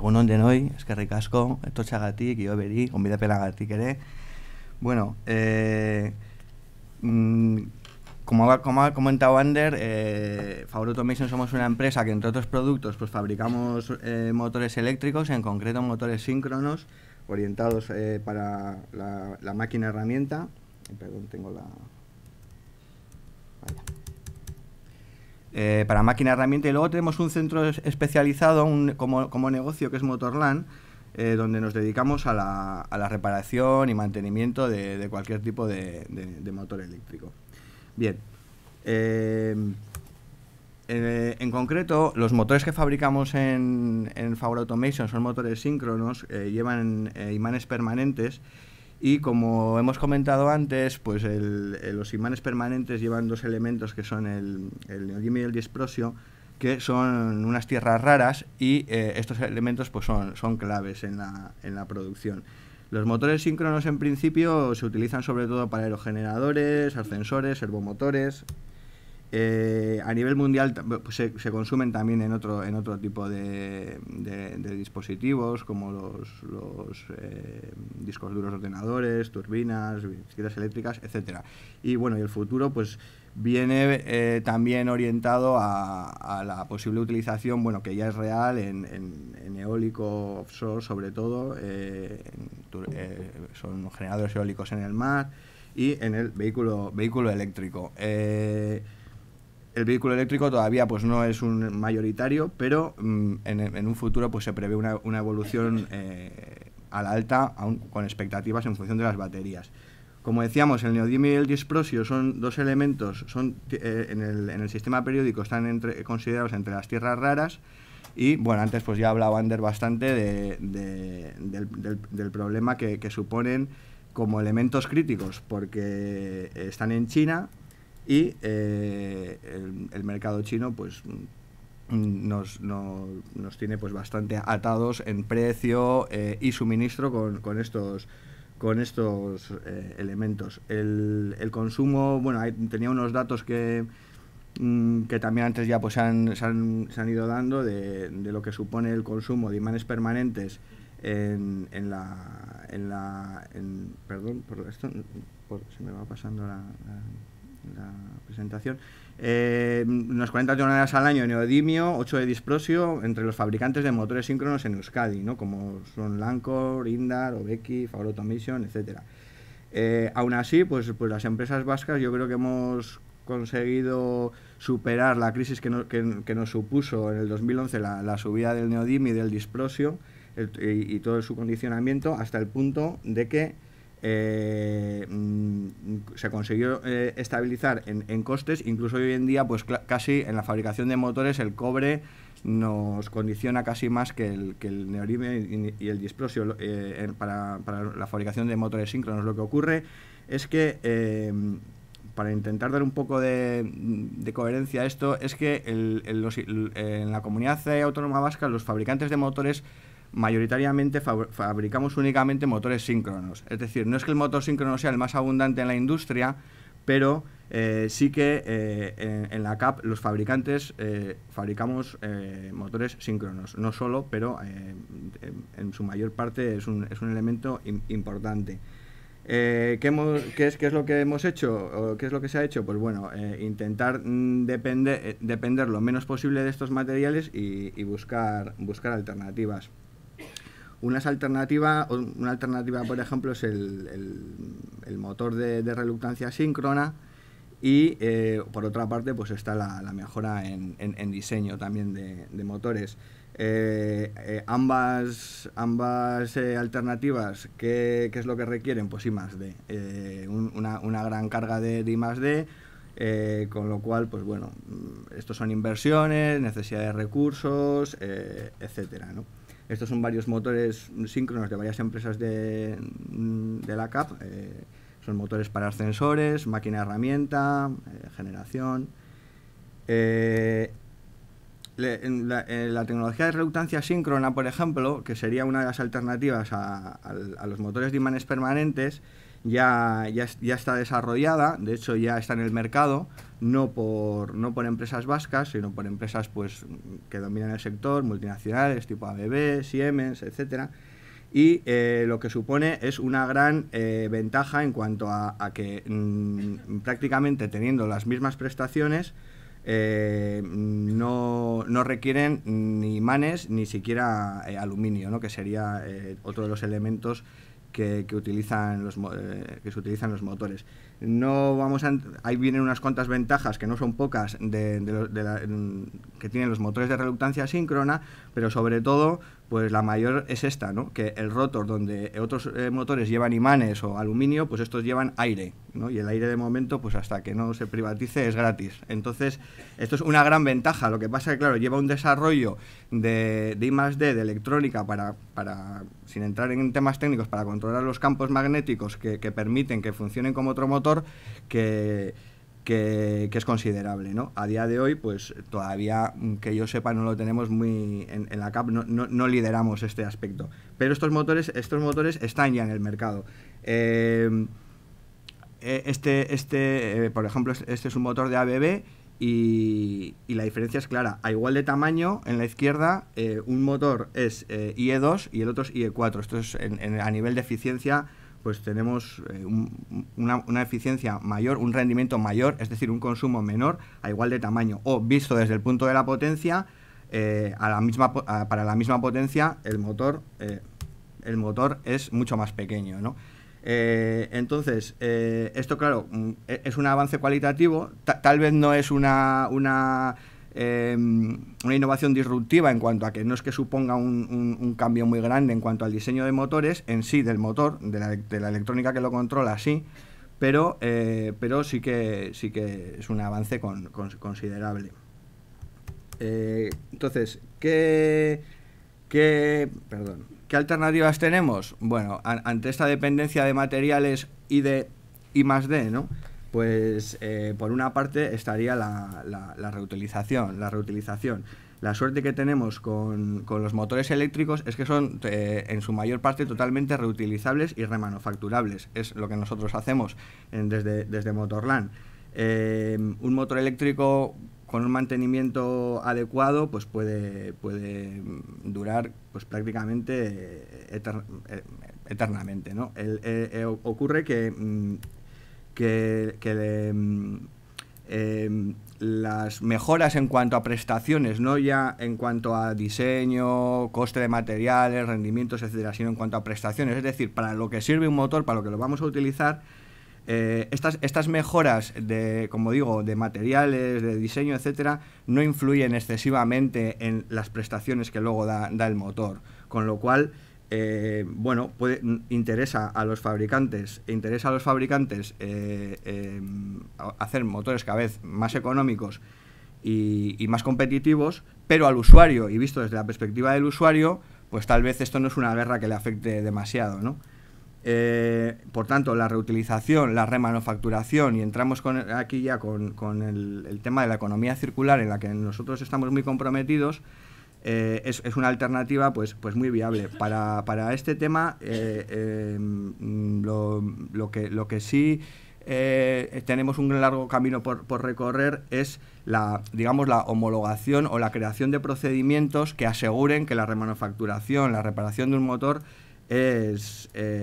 hoy denoi, que asko, esto chagatí onbidapenagatik ere. Bueno, eh, mmm, como, bueno como ha comentado Ander, eh, Favor Automation somos una empresa que entre otros productos pues fabricamos eh, motores eléctricos, en concreto motores síncronos, orientados eh, para la, la, máquina herramienta. Perdón, tengo la... Vaya. Eh, para máquina herramienta. Y luego tenemos un centro especializado como, negocio que es Motorland, eh, donde nos dedicamos a la, reparación y mantenimiento de, cualquier tipo de, motor eléctrico. Bien. Em, eh, en, concreto, los motores que fabricamos en, en Automation son motores síncronos, llevan imanes permanentes y como hemos comentado antes, pues los imanes permanentes llevan dos elementos que son el, el neodimio y el disprosio, que son unas tierras raras y eh, estos elementos pues son, son claves en la, en la producción. Los motores síncronos en principio se utilizan sobre todo para aerogeneradores, ascensores, servomotores, eh, a nivel mundial pues, se, consumen también en otro, en otro tipo de, dispositivos, como los, eh, discos duros ordenadores, turbinas, bicicletas eléctricas, etc. Y bueno, y el futuro pues viene eh, también orientado a, la posible utilización, bueno, que ya es real en, eólico offshore sobre todo, son generadores eólicos en el mar y en el vehículo, vehículo eléctrico el vehículo eléctrico todavía pues no es un mayoritario, pero mm, en, un futuro pues se prevé una, evolución eh, a la alta, aún con expectativas en función de las baterías. Como decíamos, el neodimio y el disprosio son dos elementos, son eh, en, el, sistema periódico están considerados entre las tierras raras y, bueno, antes pues ya hablaba Ander bastante del, problema que suponen como elementos críticos, porque están en China, y eh, el, mercado chino pues mm, nos, nos, tiene pues bastante atados en precio eh, y suministro con, con estos con estos eh, elementos. El, el, consumo, bueno, tenía unos datos que, mm, que también antes ya pues han, se, han, han, ido dando de, de, lo que supone el consumo de imanes permanentes en, en la... En la perdón, por esto se me va pasando la la presentación. Eh, unas 40 toneladas al año de neodimio, 8 de disprosio, entre los fabricantes de motores síncronos en Euskadi, ¿no? como son Lancor, Indar, Obeki, Favor Automation, etc. Eh, aún así, pues, pues las empresas vascas yo creo que hemos conseguido superar la crisis que, nos supuso en el 2011 la, subida del neodimio y del disprosio y todo su condicionamiento hasta el punto de que eh, mm, se consiguió eh, estabilizar en, costes, incluso hoy en día, pues casi en la fabricación de motores el cobre nos condiciona casi más que el, que y, el disprosio eh, para, la fabricación de motores síncronos. Lo que ocurre es que, em, para intentar dar un poco de, coherencia a esto, es que en la comunidad autónoma vasca los fabricantes de motores mayoritariamente fabricamos únicamente motores síncronos. Es decir, no es que el motor síncrono sea el más abundante en la industria, pero eh, sí que eh, en, la CAP los fabricantes eh, fabricamos motores síncronos, no solo, pero en su mayor parte es un, elemento importante. ¿qué, es, lo que hemos hecho? ¿Qué es lo que se ha hecho? Pues bueno, intentar mm, depender, depender lo menos posible de estos materiales y, y buscar, buscar alternativas. Unas una alternativa, por ejemplo, es el, motor de, reluctancia síncrona y, eh, por otra parte, pues está la, mejora en, diseño también de, motores. Eh, eh, ambas ambas alternativas, ¿qué, es lo que requieren? Pues I más D, una, gran carga de, más D, con lo cual, pues bueno, mm, estos son inversiones, necesidad de recursos, etcétera, ¿no? Estos son varios motores síncronos de varias empresas de, mm, la CAP. Eh, son motores para ascensores, máquina herramienta, eh, generación. Eh, la, tecnología de reductancia síncrona, por ejemplo, que sería una de las alternativas a los motores de imanes permanentes, ya, ya, está desarrollada, de hecho ya está en el mercado, no por, no por empresas vascas, sino por empresas pues, que dominan el sector, multinacionales, tipo ABB, Siemens, etc. Y eh, lo que supone es una gran eh, ventaja en cuanto a, que mm, prácticamente teniendo las mismas prestaciones, eh, no, requieren ni manes ni siquiera aluminio, ¿no? que sería otro de los elementos que, utilizan los, eh, que se utilizan los motores. No vamos a, ahí vienen unas cuantas ventajas que no son pocas mm, que tienen los motores de reluctancia síncrona, pero sobre todo, pues la mayor es esta, ¿no? que el rotor donde otros eh, motores llevan imanes o aluminio, pues estos llevan aire, y el aire de momento, pues hasta que no se privatice es gratis. Entonces, esto es una gran ventaja. Lo que pasa es que, claro, lleva un desarrollo de, de I+.D. de electrónica para sin entrar en temas técnicos, para controlar los campos magnéticos que, permiten que funcionen como otro motor, que, es considerable. A día de hoy, pues todavía, mm, que yo sepa, no lo tenemos muy en, la CAP, no, lideramos este aspecto. Pero estos motores, estos motores están ya en el mercado. Eh, eh, este, este eh, por ejemplo, este, este es un motor de ABB y, la diferencia es clara. A igual de tamaño, en la izquierda, eh, un motor es eh, IE2 y el otro es IE4. Esto es a nivel de eficiencia, pues tenemos eh, una, eficiencia mayor, un rendimiento mayor, es decir, un consumo menor a igual de tamaño. O visto desde el punto de la potencia, a la misma, para la misma potencia, el motor, el motor es mucho más pequeño, ¿no? Eh, entonces, eh, esto claro, mm, e-, es un avance cualitativo, tal vez no es una, em, una, innovación disruptiva en cuanto a que no es que suponga un, cambio muy grande en cuanto al diseño de motores, en sí del motor, de la, electrónica que lo controla, sí, pero, eh, pero sí, que, sí que es un avance considerable. entonces, ¿qué, qué, perdón, ¿Qué alternativas tenemos? Bueno, ante esta dependencia de materiales y de I más D, ¿no? Pues eh, por una parte estaría la, reutilización, la reutilización. La suerte que tenemos con, los motores eléctricos es que son eh, en su mayor parte totalmente reutilizables y remanufacturables. Es lo que nosotros hacemos desde, desde Motorland. Eh, un motor eléctrico con un mantenimiento adecuado pues puede, puede durar pues prácticamente eh, eh, eternamente. ¿no? Eh, ocurre que, mm, em, em, las mejoras en cuanto a prestaciones, no ya en cuanto a diseño, coste de materiales, rendimientos, etcétera, sino en cuanto a prestaciones, es decir, para lo que sirve un motor, para lo que lo vamos a utilizar, eh, estas, mejoras de, como digo, de materiales, de diseño, etcétera, no influyen excesivamente en las prestaciones que luego da, el motor. Con lo cual, eh, bueno, puede, interesa a los fabricantes, interesa a los fabricantes eh, em, hacer motores cada vez más económicos y, y más competitivos, pero al usuario, y visto desde la perspectiva del usuario, pues tal vez esto no es una guerra que le afecte demasiado, ¿no? Eh, por tanto, la reutilización, la remanufacturación, y entramos aquí ya con, el, tema de la economía circular en la que nosotros estamos muy comprometidos, eh, es, una alternativa pues, pues muy viable. Para, este tema, eh, em, lo, que, sí tenemos un largo camino por, por recorrer es digamos, la homologación o la creación de procedimientos que aseguren que la remanufacturación, la reparación de un motor, eh,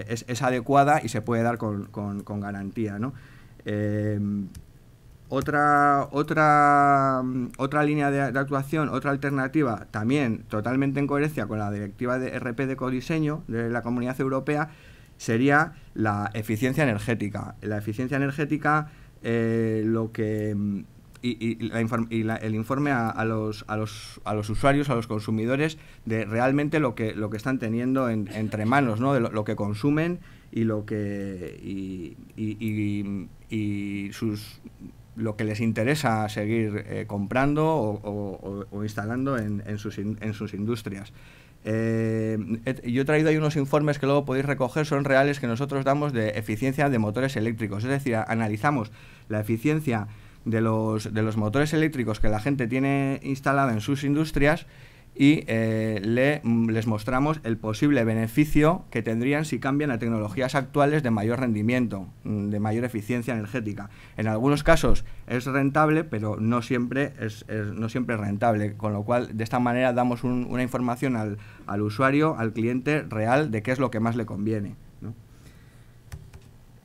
es, adecuada y se puede dar con, garantía. Em, otra, otra, otra línea de, actuación, otra alternativa, también totalmente en coherencia con la directiva de RP de codiseño de la Comunidad Europea, sería la eficiencia energética. La eficiencia energética eh, lo que y, el informe a, los, usuarios, a los consumidores, de realmente lo que, lo que están teniendo entre manos, ¿no? de lo, que consumen y lo que y, sus lo que les interesa seguir eh, comprando o, instalando en, sus industrias. Eh, yo he traído ahí unos informes que luego podéis recoger, son reales que nosotros damos de eficiencia de motores eléctricos, es decir, analizamos la eficiencia de los, de los motores eléctricos que la gente tiene instalada en sus industrias y eh, mm, les mostramos el posible beneficio que tendrían si cambian a tecnologías actuales de mayor rendimiento, mm, de mayor eficiencia energética. En algunos casos es rentable, pero no siempre es, no siempre rentable, con lo cual de esta manera damos una información al, al usuario, al cliente real, de qué es lo que más le conviene.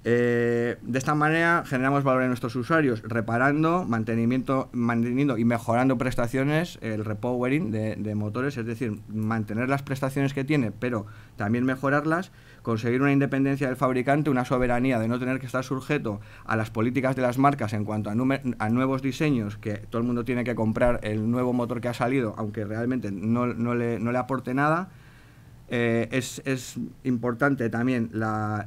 Eh, de esta manera generamos valor en nuestros usuarios reparando, mantenimiento, manteniendo y mejorando prestaciones, el repowering de, motores, es decir, mantener las prestaciones que tiene, pero también mejorarlas, conseguir una independencia del fabricante, una soberanía de no tener que estar sujeto a las políticas de las marcas en cuanto a, nuevos diseños, que todo el mundo tiene que comprar el nuevo motor que ha salido, aunque realmente no le aporte nada eh, es, importante también la,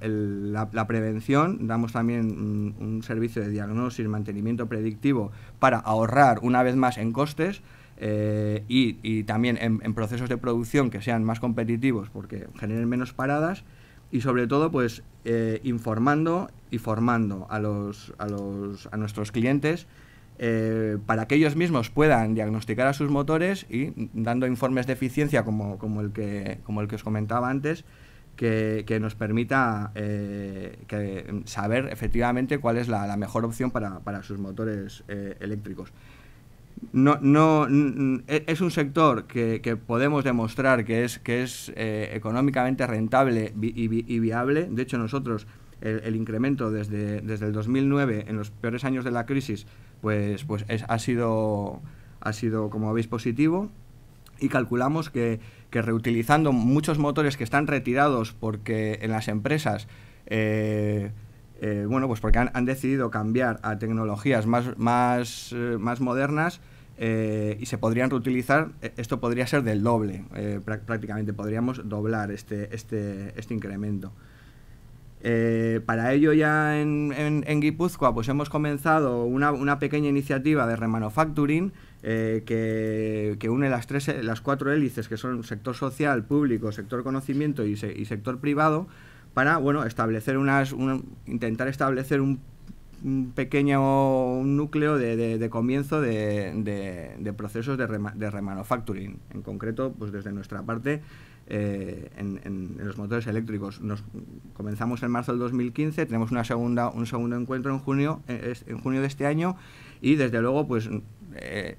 prevención. Damos también un, servicio de diagnóstico y mantenimiento predictivo para ahorrar una vez más en costes. Eh, y, también en, procesos de producción que sean más competitivos porque generen menos paradas y sobre todo pues eh, informando y formando a, los, a, los, a nuestros clientes eh, para que ellos mismos puedan diagnosticar a sus motores y dando informes de eficiencia como, el, que, como el que os comentaba antes, que, nos permita eh, saber efectivamente cuál es la, mejor opción para, sus motores eh, eléctricos. No, no, es un sector que, podemos demostrar que es, que es económicamente rentable y, y viable. De hecho, nosotros el, incremento desde, desde el 2009, en los peores años de la crisis, pues, pues ha, sido, ha sido, como habéis positivo. Y calculamos que, que reutilizando muchos motores que están retirados porque en las empresas eh, eh, bueno, pues porque han, decidido cambiar a tecnologías más, más, eh, más modernas y se podrían reutilizar, esto podría ser del doble, prácticamente podríamos doblar este, este, este incremento. Eh, para ello ya en, Guipúzcoa pues hemos comenzado una, pequeña iniciativa de remanufacturing eh, que, une las, tres, las cuatro hélices que son sector social, público, sector conocimiento y, sector privado para bueno, establecer unas, intentar establecer un, pequeño un núcleo de, comienzo de, procesos de, remanufacturing. En concreto, pues desde nuestra parte eh, en, los motores eléctricos. Nos comenzamos en marzo del 2015, tenemos una segunda, un segundo encuentro en junio, eh, en junio de este año y desde luego pues eh,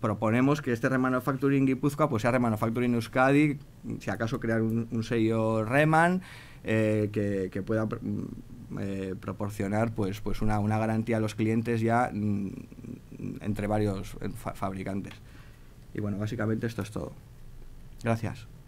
proponemos que este remanufacturing Guipúzcoa pues sea remanufacturing Euskadi, si acaso crear un, sello Reman que, pueda mm, proporcionar pues, pues una, garantía a los clientes ya mm, entre varios fabricantes. Y bueno, básicamente esto es todo. Gracias.